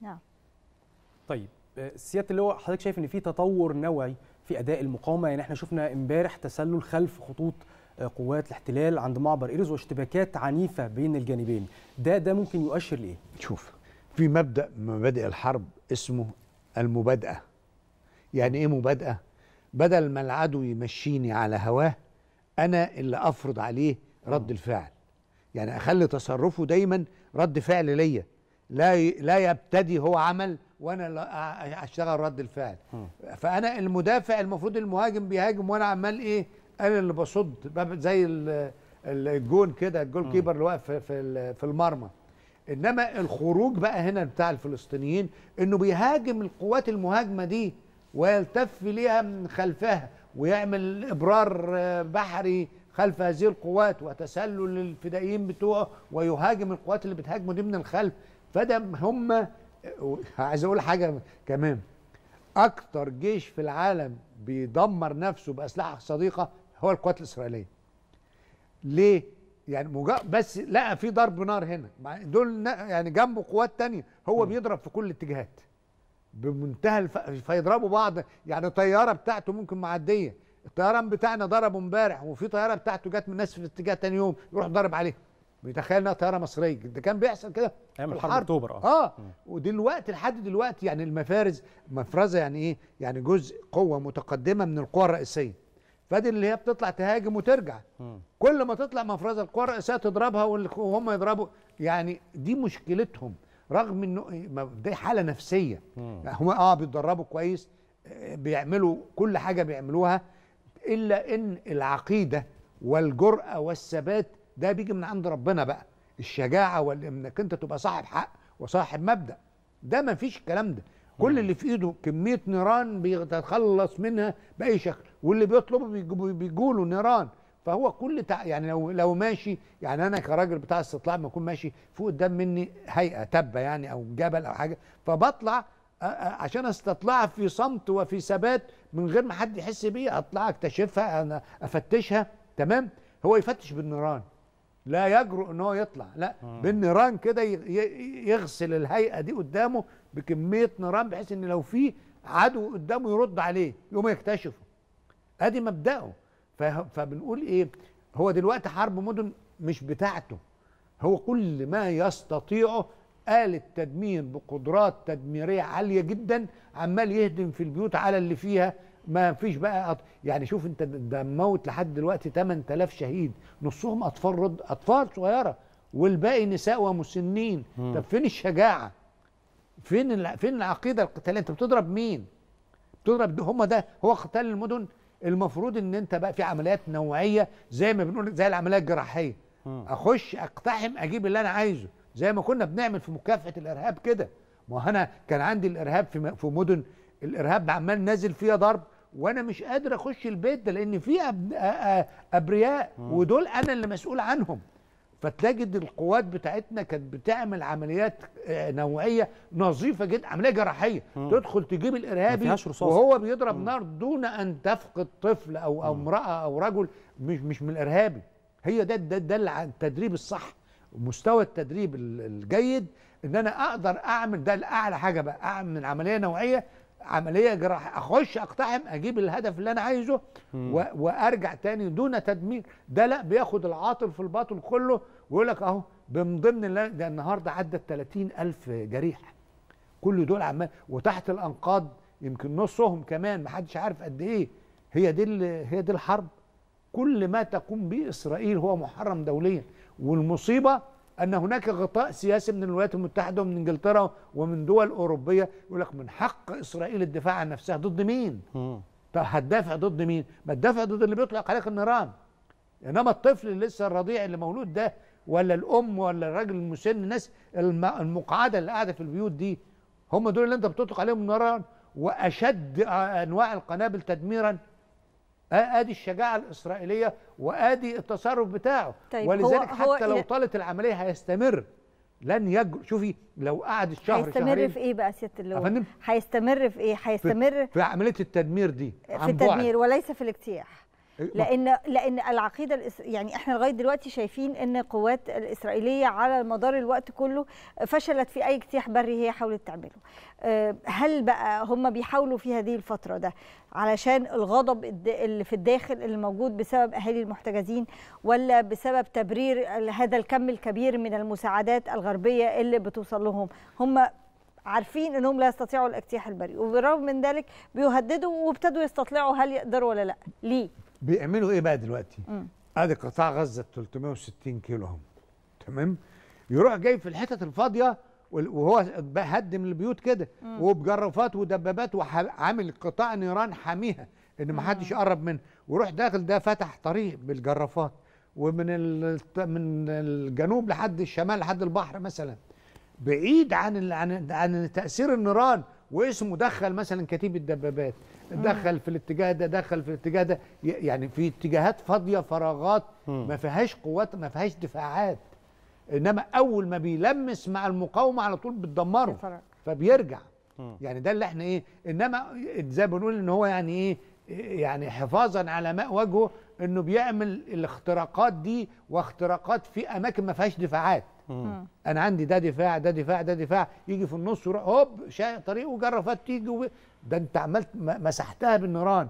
نعم طيب آه، سياده اللواء حضرتك شايف ان في تطور نوعي في اداء المقاومه يعني احنا شفنا امبارح تسلل خلف خطوط آه، قوات الاحتلال عند معبر ايرز واشتباكات عنيفه بين الجانبين ده ده ممكن يؤشر لايه شوف في مبدا مبادئ الحرب اسمه المبادئه يعني ايه مبادئه بدل ما العدو يمشيني على هواه انا اللي افرض عليه رد الفعل يعني اخلي تصرفه دايما رد فعل ليا لا لا يبتدي هو عمل وانا اشتغل رد الفعل فانا المدافع المفروض المهاجم بيهاجم وانا عمال ايه انا اللي بصد زي الجون كده الجول كيبر اللي واقف في في المرمى انما الخروج بقى هنا بتاع الفلسطينيين انه بيهاجم القوات المهاجمه دي ويلتف ليها من خلفها ويعمل ابرار آه، بحري خلف هذه القوات وتسلل للفدائيين بتوعه ويهاجم القوات اللي بتهاجمه دي من الخلف فده هم عايز اقول حاجه كمان اكتر جيش في العالم بيدمر نفسه باسلحه صديقه هو القوات الاسرائيليه ليه يعني مجا... بس لقى في ضرب نار هنا دول يعني جنبه قوات تانية هو م. بيضرب في كل الاتجاهات بمنتهى الف... فيضربوا بعض يعني الطياره بتاعته ممكن معديه الطيران بتاعنا ضربه امبارح وفي طياره بتاعته جت من ناس في اتجاه تاني يوم يروح ضرب عليهم بيتخيل انها طياره مصريه ده كان بيحصل كده ايام الحرب اكتوبر اه اه ودلوقتي لحد دلوقتي يعني المفارز مفرزه يعني ايه؟ يعني جزء قوه متقدمه من القوى الرئيسيه فدي اللي هي بتطلع تهاجم وترجع م. كل ما تطلع مفرزه القوى الرئيسيه تضربها وهم يضربوا يعني دي مشكلتهم رغم انه دي حاله نفسيه يعني هم اه بيتدربوا كويس آه، بيعملوا كل حاجه بيعملوها الا ان العقيده والجرأه والثبات ده بيجي من عند ربنا بقى الشجاعه وانك انت تبقى صاحب حق وصاحب مبدا ده ما فيش الكلام ده كل اللي في ايده كميه نيران بيتخلص منها باي شكل واللي بيطلبه بيجوله نيران فهو كل تع... يعني لو لو ماشي يعني انا كراجل بتاع استطلاع ما اكون ماشي فوق قدام مني هيئه تبه يعني او جبل او حاجه فبطلع عشان استطلع في صمت وفي ثبات من غير ما حد يحس بيه اطلع اكتشفها انا افتشها تمام هو يفتش بالنيران لا يجرؤ ان هو يطلع لا آه. بالنيران كده يغسل الهيئه دي قدامه بكميه نيران بحيث ان لو في عدو قدامه يرد عليه يقوم يكتشفه ادي مبداه فبنقول ايه هو دلوقتي حرب مدن مش بتاعته هو كل ما يستطيعه آلة تدمير بقدرات تدميرية عالية جدا عمال يهدم في البيوت على اللي فيها ما فيش بقى أط... يعني شوف انت ده موت لحد دلوقتي 8000 شهيد نصهم اطفال رد اطفال صغيره والباقي نساء ومسنين مم. طب فين الشجاعه فين ال... فين العقيده القتاليه انت بتضرب مين بتضرب ده هم ده هو قتال المدن المفروض ان انت بقى في عمليات نوعيه زي ما بنقول زي العمليه الجراحيه مم. اخش اقتحم اجيب اللي انا عايزه زي ما كنا بنعمل في مكافحه الارهاب كده ما انا كان عندي الارهاب في في مدن الارهاب عمال نازل فيها ضرب وانا مش قادر اخش البيت ده لان في ابرياء ودول انا اللي مسؤول عنهم فتجد القوات بتاعتنا كانت بتعمل عمليات آه، نوعيه نظيفه جدا عمليه جراحيه تدخل تجيب الارهابي وهو بيضرب نار دون ان تفقد طفل او او امراه او رجل مش مش من الارهابي هي ده ده ده التدريب الصح مستوى التدريب الجيد ان انا اقدر اعمل ده الاعلى حاجه بقى اعمل عمليه نوعيه عمليه جراحيه اخش اقتحم اجيب الهدف اللي انا عايزه و... وارجع تاني دون تدمير ده لا بياخد العاطل في الباطل كله ويقول لك اهو من ضمن ده النهارده عدت 30000 جريح كل دول عمال وتحت الانقاض يمكن نصهم كمان محدش عارف قد ايه هي دي هي دي الحرب كل ما تقوم به اسرائيل هو محرم دوليا والمصيبه ان هناك غطاء سياسي من الولايات المتحده ومن انجلترا ومن دول اوروبيه يقول لك من حق اسرائيل الدفاع عن نفسها ضد مين؟ طب هتدافع ضد مين؟ ما تدافع ضد اللي بيطلق عليك النيران انما الطفل اللي لسه الرضيع اللي مولود ده ولا الام ولا الراجل المسن الناس المقعده اللي قاعده في البيوت دي هم دول اللي انت بتطلق عليهم النيران واشد انواع القنابل تدميرا آه، ادي الشجاعه الاسرائيليه وادي التصرف بتاعه طيب ولذلك هو حتى هو لو طالت العمليه هيستمر لن يج شوفي لو قعد الشهر هيستمر شهرين في ايه بقى سياده اللواء هيستمر في ايه هيستمر في, في عمليه التدمير دي في التدمير بعد. وليس في الاجتياح إيه، لان لان العقيده يعني احنا لغايه دلوقتي شايفين ان القوات الاسرائيليه على مدار الوقت كله فشلت في اي اجتياح بري هي حاولت تعمله آه، هل بقى هم بيحاولوا في هذه الفتره ده علشان الغضب اللي في الداخل اللي موجود بسبب اهالي المحتجزين ولا بسبب تبرير هذا الكم الكبير من المساعدات الغربيه اللي بتوصل لهم هم عارفين انهم لا يستطيعوا الاجتياح البري وبالرغم من ذلك بيهددوا وابتدوا يستطلعوا هل يقدروا ولا لا ليه بيعملوا ايه بقى دلوقتي؟ ادي قطاع غزه 360 كيلو اهو تمام؟ يروح جاي في الحتت الفاضيه وهو هدم البيوت كده وبجرافات ودبابات وعامل قطاع نيران حاميها ان ما حدش يقرب منه ويروح داخل ده فتح طريق بالجرافات ومن من الجنوب لحد الشمال لحد البحر مثلا بعيد عن عن عن تاثير النيران واسمه دخل مثلا كتيب الدبابات دخل في الاتجاه ده دخل في الاتجاه ده يعني في اتجاهات فاضيه فراغات ما فيهاش قوات ما فيهاش دفاعات انما اول ما بيلمس مع المقاومه على طول بتدمره فبيرجع يعني ده اللي احنا ايه انما زي ما بنقول ان هو يعني ايه يعني حفاظا على ماء وجهه انه بيعمل الاختراقات دي واختراقات في اماكن ما فيهاش دفاعات انا عندي ده دفاع ده دفاع ده دفاع يجي في النص يروح هوب شاي طريقه وجرافات تيجي ده انت عملت مسحتها بالنيران